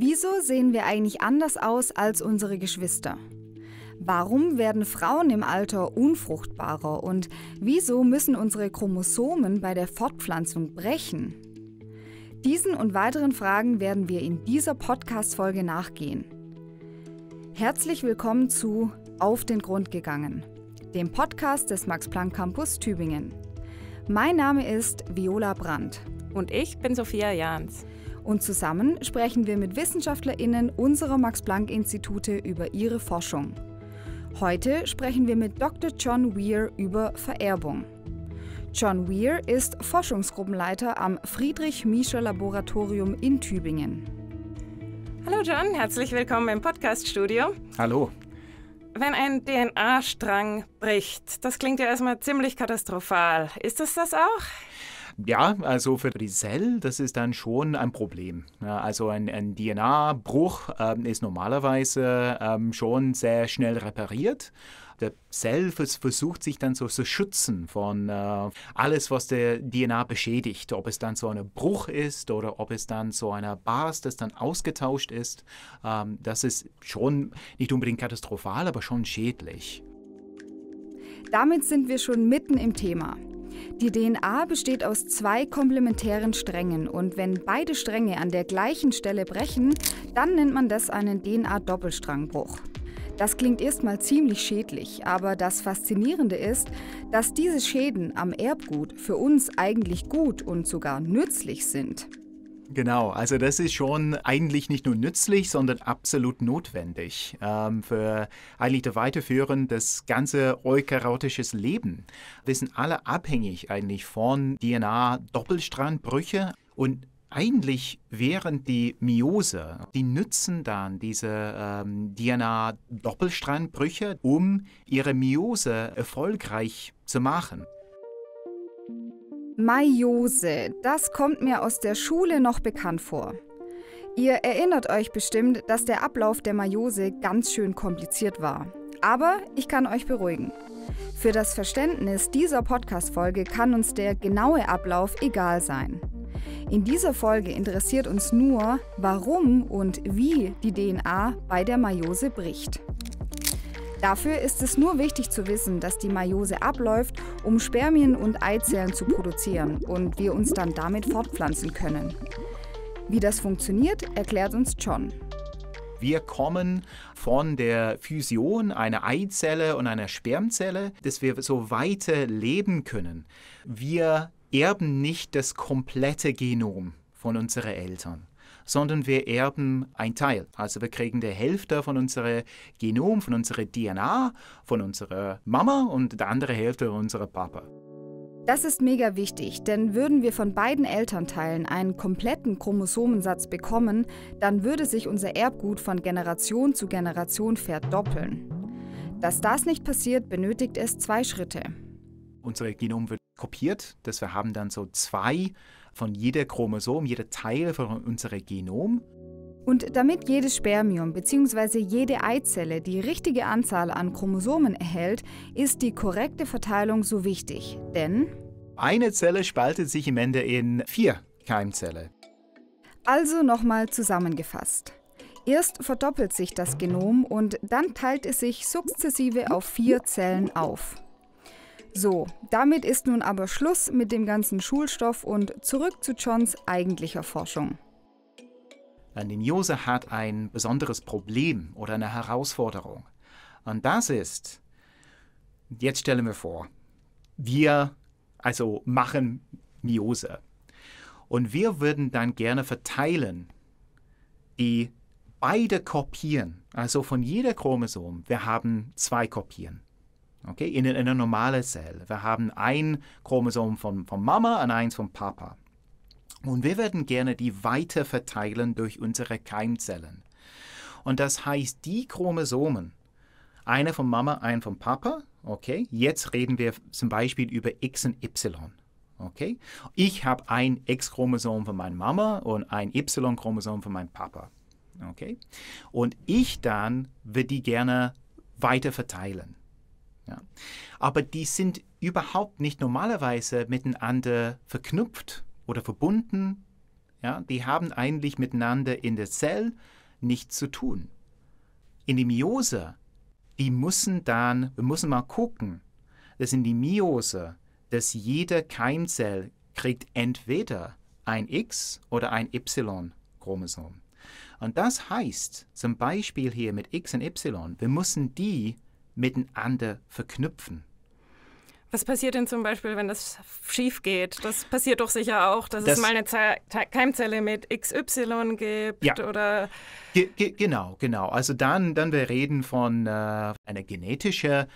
Wieso sehen wir eigentlich anders aus als unsere Geschwister? Warum werden Frauen im Alter unfruchtbarer und wieso müssen unsere Chromosomen bei der Fortpflanzung brechen? Diesen und weiteren Fragen werden wir in dieser Podcast-Folge nachgehen. Herzlich willkommen zu Auf den Grund gegangen, dem Podcast des Max-Planck Campus Tübingen. Mein Name ist Viola Brandt. Und ich bin Sophia Jahns. Und zusammen sprechen wir mit WissenschaftlerInnen unserer Max-Planck-Institute über ihre Forschung. Heute sprechen wir mit Dr. John Weir über Vererbung. John Weir ist Forschungsgruppenleiter am Friedrich-Miescher-Laboratorium in Tübingen. Hallo John, herzlich willkommen im Podcast-Studio. Hallo. Wenn ein DNA-Strang bricht, das klingt ja erstmal ziemlich katastrophal. Ist es das auch? Ja, also für die Zelle, das ist dann schon ein Problem. Also ein, ein DNA-Bruch ähm, ist normalerweise ähm, schon sehr schnell repariert der Zell versucht sich dann so zu so schützen von äh, alles, was der DNA beschädigt. Ob es dann so ein Bruch ist oder ob es dann so eine Bas, das dann ausgetauscht ist. Ähm, das ist schon nicht unbedingt katastrophal, aber schon schädlich. Damit sind wir schon mitten im Thema. Die DNA besteht aus zwei komplementären Strängen und wenn beide Stränge an der gleichen Stelle brechen, dann nennt man das einen DNA-Doppelstrangbruch. Das klingt erstmal ziemlich schädlich, aber das Faszinierende ist, dass diese Schäden am Erbgut für uns eigentlich gut und sogar nützlich sind. Genau, also das ist schon eigentlich nicht nur nützlich, sondern absolut notwendig ähm, für eigentlich das Weiterführen des ganzen eukaryotisches Leben. Wir sind alle abhängig eigentlich von DNA-Doppelstrandbrüche und eigentlich während die Miose, die nützen dann diese ähm, DNA-Doppelstrandbrüche, um ihre Miose erfolgreich zu machen. Meiose, das kommt mir aus der Schule noch bekannt vor. Ihr erinnert euch bestimmt, dass der Ablauf der Meiose ganz schön kompliziert war. Aber ich kann euch beruhigen. Für das Verständnis dieser Podcast-Folge kann uns der genaue Ablauf egal sein. In dieser Folge interessiert uns nur, warum und wie die DNA bei der Meiose bricht. Dafür ist es nur wichtig zu wissen, dass die Meiose abläuft, um Spermien und Eizellen zu produzieren und wir uns dann damit fortpflanzen können. Wie das funktioniert, erklärt uns John. Wir kommen von der Fusion einer Eizelle und einer Spermzelle, dass wir so weiter leben können. Wir erben nicht das komplette Genom von unseren Eltern sondern wir erben ein Teil. Also wir kriegen die Hälfte von unserem Genom, von unserer DNA, von unserer Mama und die andere Hälfte von unserem Papa. Das ist mega wichtig, denn würden wir von beiden Elternteilen einen kompletten Chromosomensatz bekommen, dann würde sich unser Erbgut von Generation zu Generation verdoppeln. Dass das nicht passiert, benötigt es zwei Schritte. Unser Genom wird kopiert, dass wir haben dann so zwei von jeder Chromosom, jeder Teil von unserem Genom. Und damit jedes Spermium bzw. jede Eizelle die richtige Anzahl an Chromosomen erhält, ist die korrekte Verteilung so wichtig. Denn eine Zelle spaltet sich im Ende in vier Keimzellen. Also nochmal zusammengefasst. Erst verdoppelt sich das Genom und dann teilt es sich sukzessive auf vier Zellen auf. So, damit ist nun aber Schluss mit dem ganzen Schulstoff und zurück zu Johns eigentlicher Forschung. Niose hat ein besonderes Problem oder eine Herausforderung. Und das ist, jetzt stellen wir vor, wir also machen Miose. Und wir würden dann gerne verteilen, die beide Kopien, also von jeder Chromosom, wir haben zwei Kopien. Okay, in einer normalen Zelle. Wir haben ein Chromosom von, von Mama und eins von Papa. Und wir würden gerne die weiter verteilen durch unsere Keimzellen. Und das heißt, die Chromosomen, eine von Mama, ein von Papa, okay, jetzt reden wir zum Beispiel über X und Y. Okay, ich habe ein X-Chromosom von meiner Mama und ein Y-Chromosom von meinem Papa. Okay, und ich dann würde die gerne weiter verteilen. Ja. Aber die sind überhaupt nicht normalerweise miteinander verknüpft oder verbunden. Ja, die haben eigentlich miteinander in der Zelle nichts zu tun. In die Miose, die müssen dann, wir müssen mal gucken, dass in die Miose, dass jede Keimzelle kriegt entweder ein X oder ein Y-Chromosom. Und das heißt, zum Beispiel hier mit X und Y, wir müssen die miteinander verknüpfen. Was passiert denn zum Beispiel, wenn das schief geht? Das passiert doch sicher auch, dass das, es mal eine Ze Keimzelle mit XY gibt ja. oder. Ge ge genau, genau. Also dann, dann wir reden von äh, einer genetischen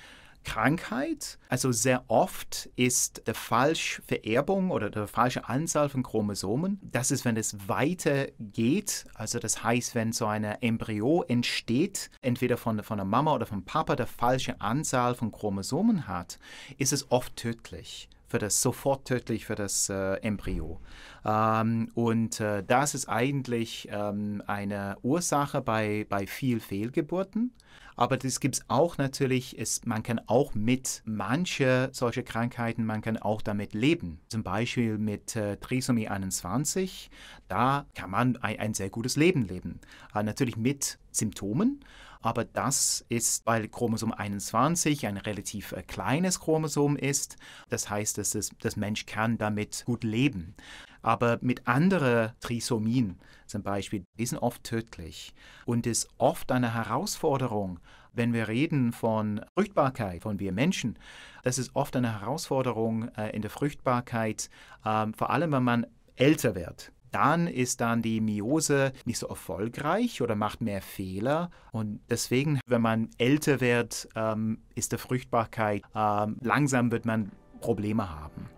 Krankheit. Also sehr oft ist die falsche Vererbung oder die falsche Anzahl von Chromosomen, das ist, wenn es weiter geht, also das heißt, wenn so ein Embryo entsteht, entweder von, von der Mama oder vom Papa, der falsche Anzahl von Chromosomen hat, ist es oft tödlich für das sofort tödlich für das äh, Embryo. Ähm, und äh, das ist eigentlich ähm, eine Ursache bei, bei viel Fehlgeburten. Aber das gibt es auch natürlich, ist, man kann auch mit manche solche Krankheiten, man kann auch damit leben. Zum Beispiel mit äh, Trisomie 21, da kann man ein, ein sehr gutes Leben leben. Äh, natürlich mit Symptomen, aber das ist, weil Chromosom 21 ein relativ äh, kleines Chromosom ist. Das heißt, dass das, das Mensch kann damit gut leben. Aber mit anderen Trisomien zum Beispiel, die sind oft tödlich und ist oft eine Herausforderung, wenn wir reden von Fruchtbarkeit, von wir Menschen, das ist oft eine Herausforderung äh, in der Fruchtbarkeit, ähm, vor allem wenn man älter wird dann ist dann die Miose nicht so erfolgreich oder macht mehr Fehler. Und deswegen, wenn man älter wird, ähm, ist die Fruchtbarkeit, ähm, langsam wird man Probleme haben.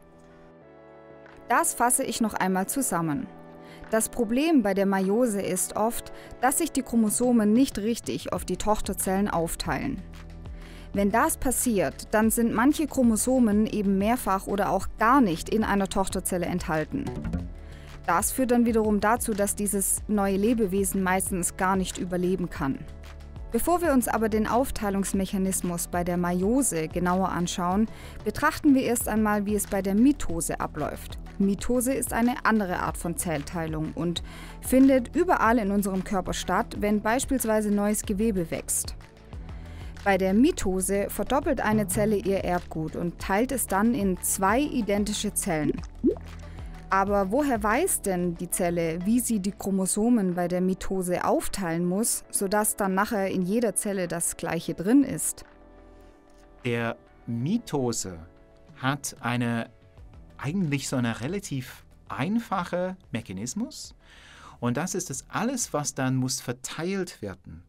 Das fasse ich noch einmal zusammen. Das Problem bei der Meiose ist oft, dass sich die Chromosomen nicht richtig auf die Tochterzellen aufteilen. Wenn das passiert, dann sind manche Chromosomen eben mehrfach oder auch gar nicht in einer Tochterzelle enthalten. Das führt dann wiederum dazu, dass dieses neue Lebewesen meistens gar nicht überleben kann. Bevor wir uns aber den Aufteilungsmechanismus bei der Meiose genauer anschauen, betrachten wir erst einmal, wie es bei der Mitose abläuft. Mitose ist eine andere Art von Zellteilung und findet überall in unserem Körper statt, wenn beispielsweise neues Gewebe wächst. Bei der Mitose verdoppelt eine Zelle ihr Erbgut und teilt es dann in zwei identische Zellen. Aber woher weiß denn die Zelle, wie sie die Chromosomen bei der Mitose aufteilen muss, sodass dann nachher in jeder Zelle das gleiche drin ist? Der Mitose hat eine eigentlich so eine relativ einfache Mechanismus und das ist dass alles was dann muss verteilt werden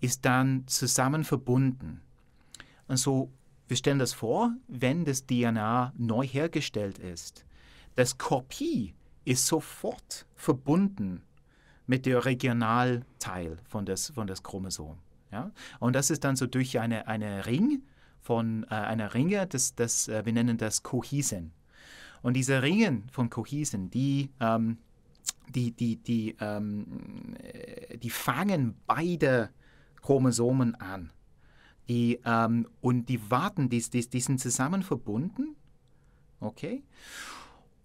ist dann zusammen verbunden und so wir stellen das vor wenn das DNA neu hergestellt ist das Kopie ist sofort verbunden mit dem Regionalteil von das, von das Chromosom. Ja? Und das ist dann so durch eine, eine Ring von äh, einer Ringe, das, das, äh, wir nennen das Kohäsen. Und diese Ringen von Kohäsen, die, ähm, die, die, die, ähm, äh, die fangen beide Chromosomen an. Die, ähm, und die warten, die, die, die sind zusammen verbunden. Okay?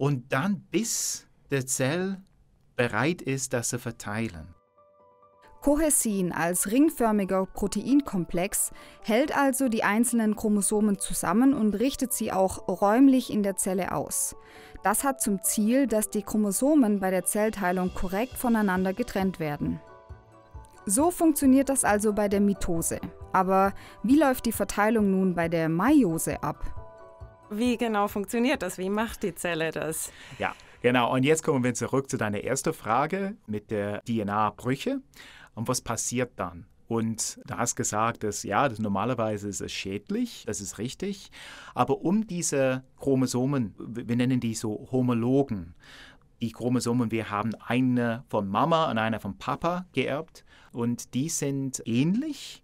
und dann bis der Zell bereit ist, das zu verteilen. Cohesin als ringförmiger Proteinkomplex hält also die einzelnen Chromosomen zusammen und richtet sie auch räumlich in der Zelle aus. Das hat zum Ziel, dass die Chromosomen bei der Zellteilung korrekt voneinander getrennt werden. So funktioniert das also bei der Mitose. Aber wie läuft die Verteilung nun bei der Meiose ab? wie genau funktioniert das? Wie macht die Zelle das? Ja, genau. Und jetzt kommen wir zurück zu deiner ersten Frage mit der DNA-Brüche. Und was passiert dann? Und du hast gesagt, dass ja, dass normalerweise ist es schädlich, das ist richtig. Aber um diese Chromosomen, wir nennen die so Homologen, die Chromosomen, wir haben eine von Mama und eine von Papa geerbt und die sind ähnlich,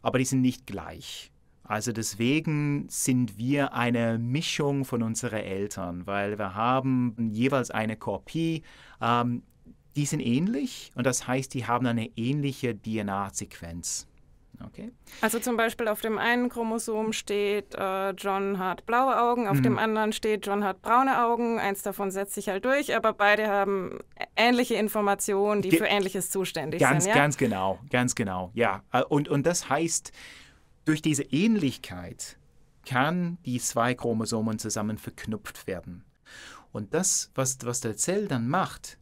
aber die sind nicht gleich. Also deswegen sind wir eine Mischung von unseren Eltern, weil wir haben jeweils eine Kopie. Ähm, die sind ähnlich und das heißt, die haben eine ähnliche DNA-Sequenz. Okay. Also zum Beispiel auf dem einen Chromosom steht, äh, John hat blaue Augen, auf mhm. dem anderen steht, John hat braune Augen. Eins davon setzt sich halt durch, aber beide haben ähnliche Informationen, die Ge für Ähnliches zuständig ganz, sind. Ja? Ganz genau, ganz genau, ja. Äh, und, und das heißt, durch diese Ähnlichkeit kann die zwei Chromosomen zusammen verknüpft werden. Und das, was, was der Zell dann macht,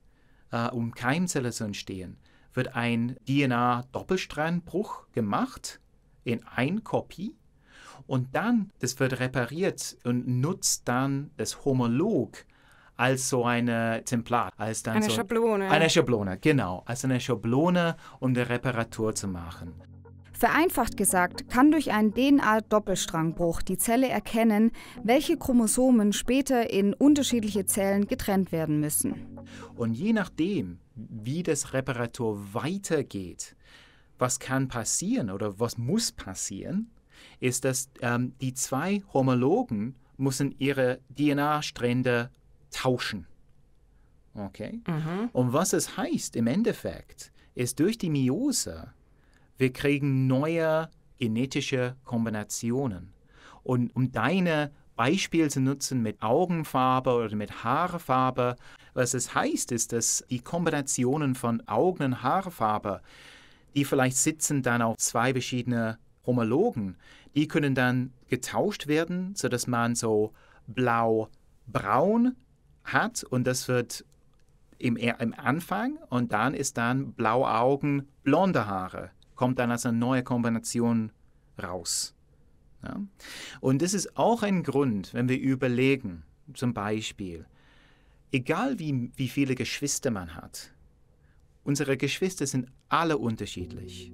äh, um Keimzelle zu entstehen, wird ein DNA-Doppelstrandbruch gemacht in ein Kopie und dann, das wird repariert und nutzt dann das Homolog als so eine Templar, als dann eine so Schablone. Eine Schablone, genau, als eine Schablone, um die Reparatur zu machen. Vereinfacht gesagt kann durch einen DNA-Doppelstrangbruch die Zelle erkennen, welche Chromosomen später in unterschiedliche Zellen getrennt werden müssen. Und je nachdem, wie das Reparatur weitergeht, was kann passieren oder was muss passieren, ist, dass ähm, die zwei Homologen müssen ihre DNA-Strände tauschen. Okay? Mhm. Und was es heißt im Endeffekt, ist durch die Miose wir kriegen neue genetische Kombinationen. Und um deine Beispiel zu nutzen mit Augenfarbe oder mit Haarfarbe. Was es heißt, ist, dass die Kombinationen von Augen und Haarfarbe, die vielleicht sitzen dann auf zwei verschiedene Homologen, die können dann getauscht werden, sodass man so blau-braun hat und das wird im, im Anfang und dann ist dann blaue Augen, blonde Haare kommt dann als eine neue Kombination raus. Ja? Und das ist auch ein Grund, wenn wir überlegen, zum Beispiel, egal wie, wie viele Geschwister man hat, unsere Geschwister sind alle unterschiedlich.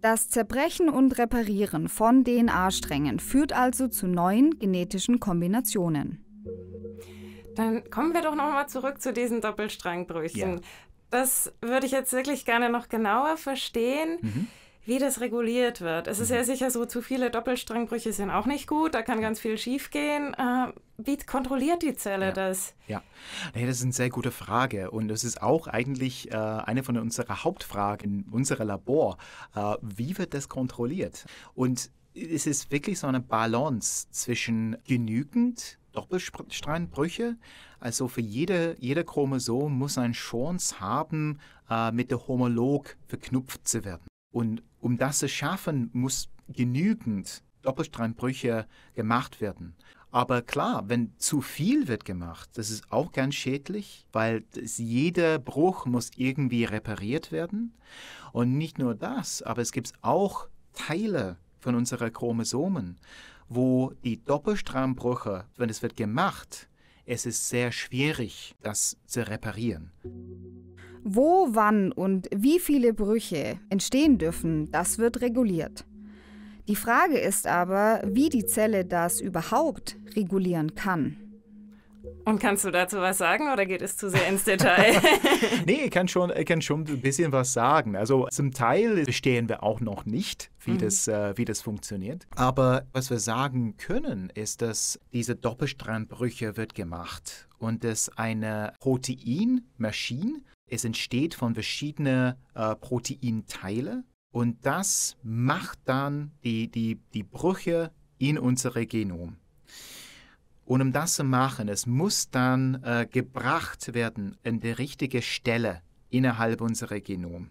Das Zerbrechen und Reparieren von DNA-Strängen führt also zu neuen genetischen Kombinationen. Dann kommen wir doch nochmal zurück zu diesen Doppelstrangbrüchen. Ja das würde ich jetzt wirklich gerne noch genauer verstehen. Mhm wie das reguliert wird. Es ist mhm. ja sicher so, zu viele Doppelstrangbrüche sind auch nicht gut, da kann ganz viel schiefgehen. Äh, wie kontrolliert die Zelle ja. das? Ja, das ist eine sehr gute Frage und es ist auch eigentlich äh, eine von unserer Hauptfragen in unserem Labor. Äh, wie wird das kontrolliert? Und es ist wirklich so eine Balance zwischen genügend Doppelstrandbrüche. Also für jede, jeder Chromosom muss eine Chance haben, äh, mit der Homolog verknüpft zu werden. Und um das zu schaffen, muss genügend Doppelstrandbrüche gemacht werden. Aber klar, wenn zu viel wird gemacht, das ist auch ganz schädlich, weil jeder Bruch muss irgendwie repariert werden. Und nicht nur das, aber es gibt auch Teile von unseren Chromosomen, wo die Doppelstrangbrüche, wenn es wird gemacht, es ist sehr schwierig, das zu reparieren. Wo, wann und wie viele Brüche entstehen dürfen, das wird reguliert. Die Frage ist aber, wie die Zelle das überhaupt regulieren kann. Und kannst du dazu was sagen oder geht es zu sehr ins Detail? nee, ich kann, schon, ich kann schon ein bisschen was sagen. Also zum Teil bestehen wir auch noch nicht, wie, mhm. das, äh, wie das funktioniert. Aber was wir sagen können, ist, dass diese Doppelstrandbrüche wird gemacht und dass eine Proteinmaschine, es entsteht von verschiedenen äh, Proteinteile und das macht dann die, die, die Brüche in unsere Genom. Und um das zu machen, es muss dann äh, gebracht werden an die richtige Stelle innerhalb unserer Genom.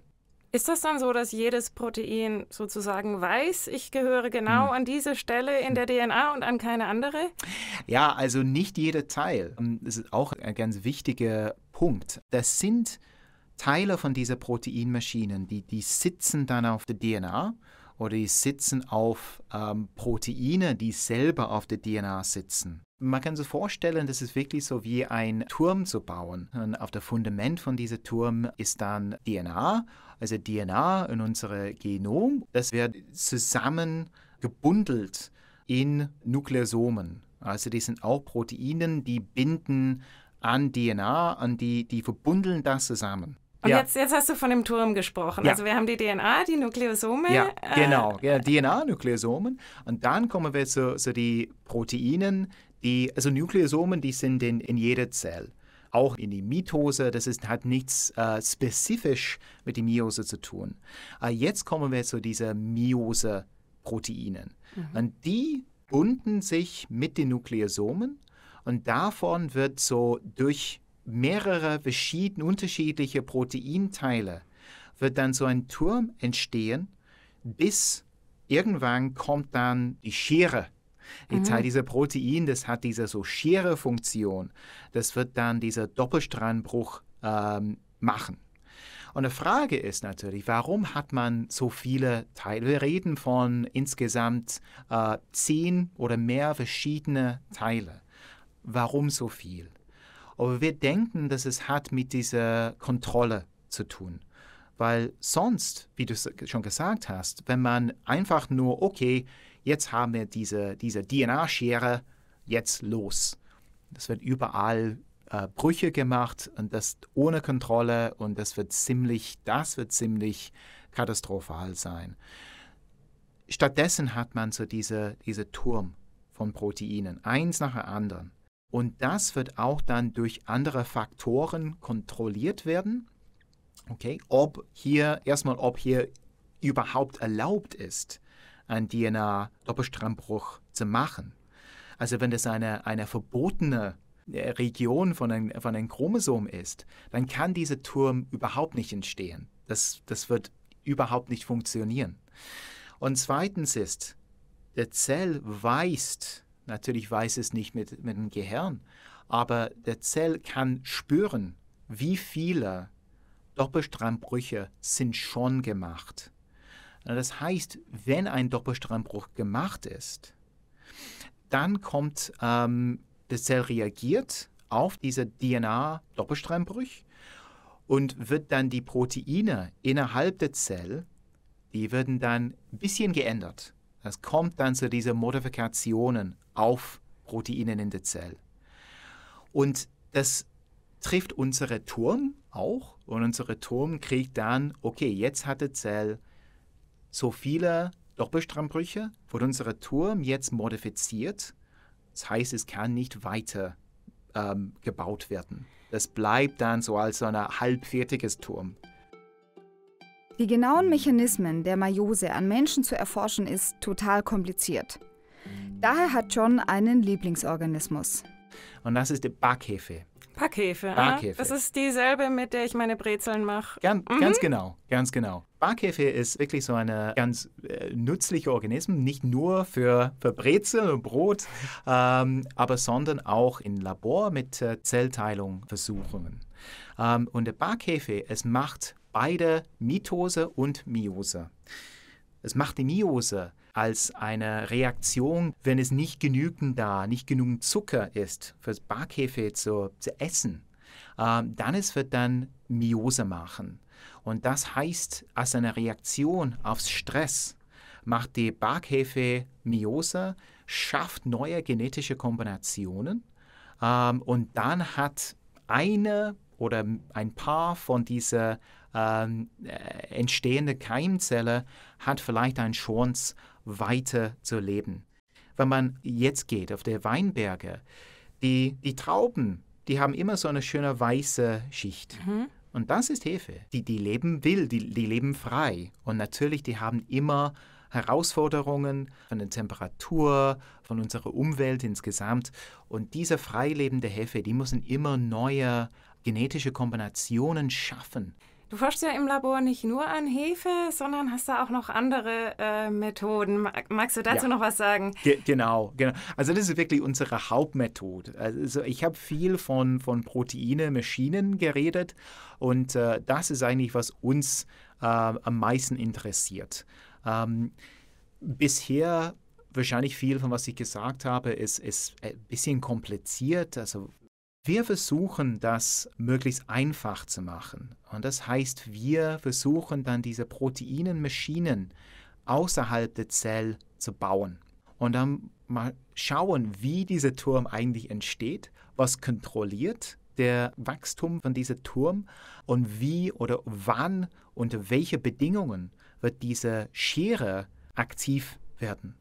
Ist das dann so, dass jedes Protein sozusagen weiß, ich gehöre genau hm. an diese Stelle in der DNA und an keine andere? Ja, also nicht jeder Teil. Ähm, das ist auch ein ganz wichtiger Punkt. Das sind Teile von dieser Proteinmaschinen, die, die sitzen dann auf der DNA oder die sitzen auf ähm, Proteine, die selber auf der DNA sitzen. Man kann sich vorstellen, das ist wirklich so wie ein Turm zu bauen. Und auf dem Fundament von diesem Turm ist dann DNA, also DNA in unserem Genom. Das wird zusammen gebundelt in Nukleosomen. Also die sind auch Proteinen, die binden an DNA, und die, die verbundeln das zusammen. Und ja. jetzt, jetzt hast du von dem Turm gesprochen. Ja. Also wir haben die DNA, die Nukleosome. Ja, äh, genau. Ja, DNA, Nukleosomen. Und dann kommen wir zu, zu den Proteinen, die, also Nukleosomen, die sind in, in jeder Zelle. Auch in der Mitose, das ist, hat nichts äh, spezifisch mit der Miose zu tun. Äh, jetzt kommen wir zu diesen Miose-Proteinen. Mhm. Und die bunden sich mit den Nukleosomen und davon wird so durch mehrere verschiedene unterschiedliche Proteinteile wird dann so ein Turm entstehen, bis irgendwann kommt dann die Schere Jetzt mhm. hat dieser Protein, das hat diese so schere Funktion. Das wird dann dieser Doppelstrandbruch ähm, machen. Und die Frage ist natürlich, warum hat man so viele Teile? Wir reden von insgesamt äh, zehn oder mehr verschiedene Teile. Warum so viel? Aber wir denken, dass es hat mit dieser Kontrolle zu tun. Weil sonst, wie du schon gesagt hast, wenn man einfach nur, okay, jetzt haben wir diese, diese DNA-Schere, jetzt los. Es wird überall äh, Brüche gemacht und das ohne Kontrolle und das wird ziemlich, das wird ziemlich katastrophal sein. Stattdessen hat man so diese, diese Turm von Proteinen, eins nach dem anderen. Und das wird auch dann durch andere Faktoren kontrolliert werden. Okay, ob hier, erstmal, ob hier überhaupt erlaubt ist, ein dna doppelstrandbruch zu machen. Also wenn das eine, eine verbotene äh, Region von einem, von einem Chromosom ist, dann kann dieser Turm überhaupt nicht entstehen. Das, das wird überhaupt nicht funktionieren. Und zweitens ist, der Zell weiß, natürlich weiß es nicht mit, mit dem Gehirn, aber der Zell kann spüren, wie viele Doppelstrandbrüche sind schon gemacht. Das heißt, wenn ein Doppelstrangbruch gemacht ist, dann kommt, ähm, das Zell reagiert auf diese DNA-Doppelstrangbrüche und wird dann die Proteine innerhalb der Zelle, die werden dann ein bisschen geändert. Das kommt dann zu diesen Modifikationen auf Proteinen in der Zelle. Und das trifft unsere Turm auch. Und unsere Turm kriegt dann, okay, jetzt hat die Zelle so viele Doppelstrandbrüche wurde unser Turm jetzt modifiziert. Das heißt, es kann nicht weiter ähm, gebaut werden. Das bleibt dann so als so ein halbfertiges Turm. Die genauen Mechanismen der Meiose an Menschen zu erforschen ist total kompliziert. Daher hat John einen Lieblingsorganismus. Und das ist die Backhefe. Backhefe. Backhefe. Das ist dieselbe, mit der ich meine Brezeln mache. Gan mhm. Ganz genau, ganz genau. Backhefe ist wirklich so ein ganz äh, nützlicher Organismus, nicht nur für, für Brezel und Brot, ähm, aber sondern auch im Labor mit äh, Zellteilung Versuchungen. Ähm, und der Backhefe, es macht beide Mitose und Miose. Es macht die Miose als eine Reaktion, wenn es nicht genügend da, nicht genügend Zucker ist, fürs Backhefe zu, zu essen, äh, dann es wird dann Miose machen. Und das heißt, als eine Reaktion aufs Stress macht die Backhefe Miose, schafft neue genetische Kombinationen ähm, und dann hat eine oder ein paar von dieser ähm, äh, entstehenden Keimzelle hat vielleicht eine Chance, weiter zu leben. Wenn man jetzt geht auf der Weinberge, die, die Trauben, die haben immer so eine schöne weiße Schicht. Mhm. Und das ist Hefe. Die, die leben will, die, die leben frei. Und natürlich, die haben immer Herausforderungen von der Temperatur, von unserer Umwelt insgesamt. Und diese lebende Hefe, die müssen immer neue genetische Kombinationen schaffen. Du forschst ja im Labor nicht nur an Hefe, sondern hast da auch noch andere äh, Methoden. Magst du dazu ja. noch was sagen? Ge genau, genau. Also das ist wirklich unsere Hauptmethode. Also ich habe viel von, von Proteine, Maschinen geredet und äh, das ist eigentlich, was uns äh, am meisten interessiert. Ähm, bisher wahrscheinlich viel von was ich gesagt habe, ist, ist ein äh, bisschen kompliziert. Also wir versuchen das möglichst einfach zu machen. Und das heißt, wir versuchen dann diese Proteinenmaschinen außerhalb der Zelle zu bauen. Und dann mal schauen, wie dieser Turm eigentlich entsteht, was kontrolliert der Wachstum von diesem Turm und wie oder wann unter welche Bedingungen wird diese Schere aktiv werden.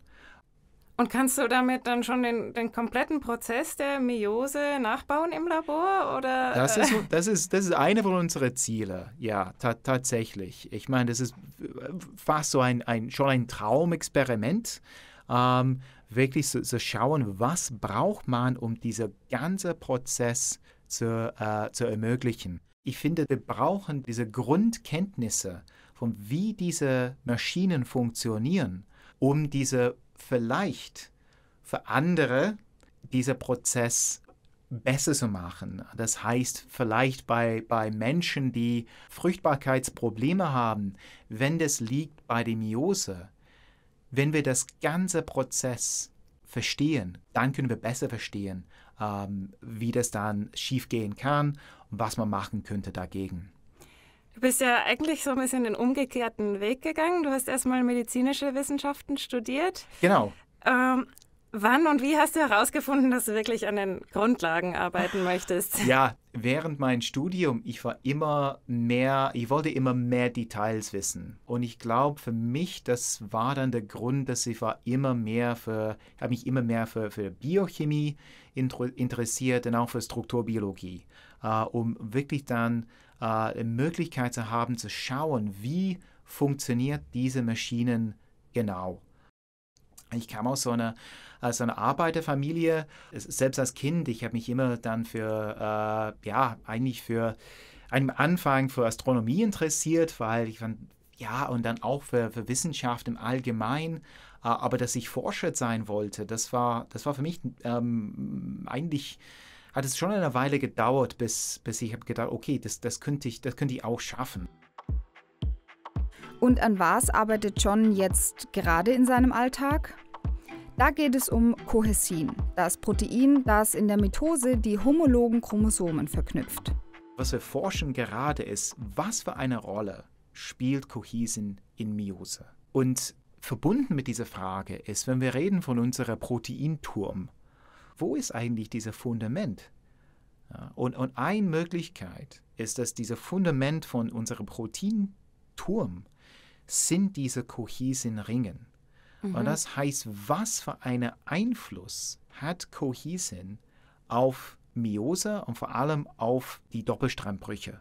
Und kannst du damit dann schon den, den, kompletten Prozess der Meiose nachbauen im Labor? Oder? Das, ist, äh? das, ist, das ist eine von unseren Zielen, ja, ta tatsächlich. Ich meine, das ist äh, fast so ein, ein, schon ein Traumexperiment, ähm, wirklich zu, zu, schauen, was braucht man, um diesen ganzen Prozess zu, äh, zu ermöglichen. Ich finde, wir brauchen diese Grundkenntnisse von wie diese Maschinen funktionieren, um diese vielleicht für andere dieser Prozess besser zu machen. Das heißt, vielleicht bei, bei Menschen, die Fruchtbarkeitsprobleme haben, wenn das liegt bei der Miose, wenn wir das ganze Prozess verstehen, dann können wir besser verstehen, ähm, wie das dann schiefgehen kann und was man machen könnte dagegen. Du bist ja eigentlich so ein bisschen den umgekehrten Weg gegangen. Du hast erstmal medizinische Wissenschaften studiert. Genau. Ähm, wann und wie hast du herausgefunden, dass du wirklich an den Grundlagen arbeiten möchtest? Ja, während meinem Studium, ich war immer mehr, ich wollte immer mehr Details wissen. Und ich glaube, für mich, das war dann der Grund, dass ich war immer mehr für, habe mich immer mehr für, für Biochemie interessiert und auch für Strukturbiologie, äh, um wirklich dann äh, Möglichkeit zu haben, zu schauen, wie funktioniert diese Maschinen genau. Ich kam aus so einer, aus einer Arbeiterfamilie, selbst als Kind. Ich habe mich immer dann für, äh, ja, eigentlich für, einen Anfang für Astronomie interessiert, weil ich fand, ja, und dann auch für, für Wissenschaft im Allgemeinen. Äh, aber dass ich Forscher sein wollte, das war, das war für mich ähm, eigentlich hat es schon eine Weile gedauert, bis, bis ich habe gedacht, okay, das, das, könnte ich, das könnte ich auch schaffen. Und an was arbeitet John jetzt gerade in seinem Alltag? Da geht es um Cohesin, das Protein, das in der Mitose die homologen Chromosomen verknüpft. Was wir forschen gerade ist, was für eine Rolle spielt Cohesin in Miose? Und verbunden mit dieser Frage ist, wenn wir reden von unserer Proteinturm, wo ist eigentlich dieses Fundament? Ja, und, und eine Möglichkeit ist, dass dieses Fundament von unserem Proteinturm sind diese kohäsen Ringen. Mhm. Und das heißt, was für einen Einfluss hat Kohäsin auf Miose und vor allem auf die Doppelstrandbrüche?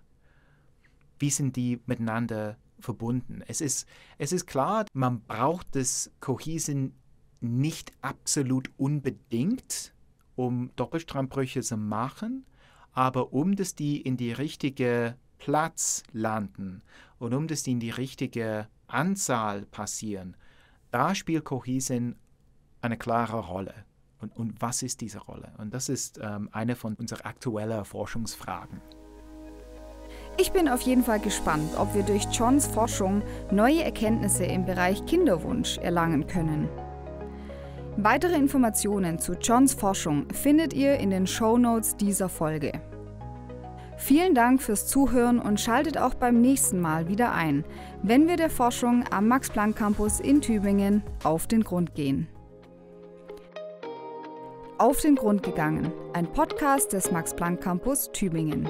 Wie sind die miteinander verbunden? Es ist, es ist klar, man braucht das Kohäsin nicht absolut unbedingt, um Doppelstrandbrüche zu machen, aber um dass die in die richtige Platz landen und um dass die in die richtige Anzahl passieren, da spielt Cohesin eine klare Rolle. Und, und was ist diese Rolle? Und das ist ähm, eine von unseren aktuellen Forschungsfragen. Ich bin auf jeden Fall gespannt, ob wir durch Johns Forschung neue Erkenntnisse im Bereich Kinderwunsch erlangen können. Weitere Informationen zu Johns Forschung findet ihr in den Show Notes dieser Folge. Vielen Dank fürs Zuhören und schaltet auch beim nächsten Mal wieder ein, wenn wir der Forschung am Max-Planck-Campus in Tübingen auf den Grund gehen. Auf den Grund gegangen, ein Podcast des Max-Planck-Campus Tübingen.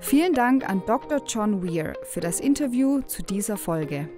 Vielen Dank an Dr. John Weir für das Interview zu dieser Folge.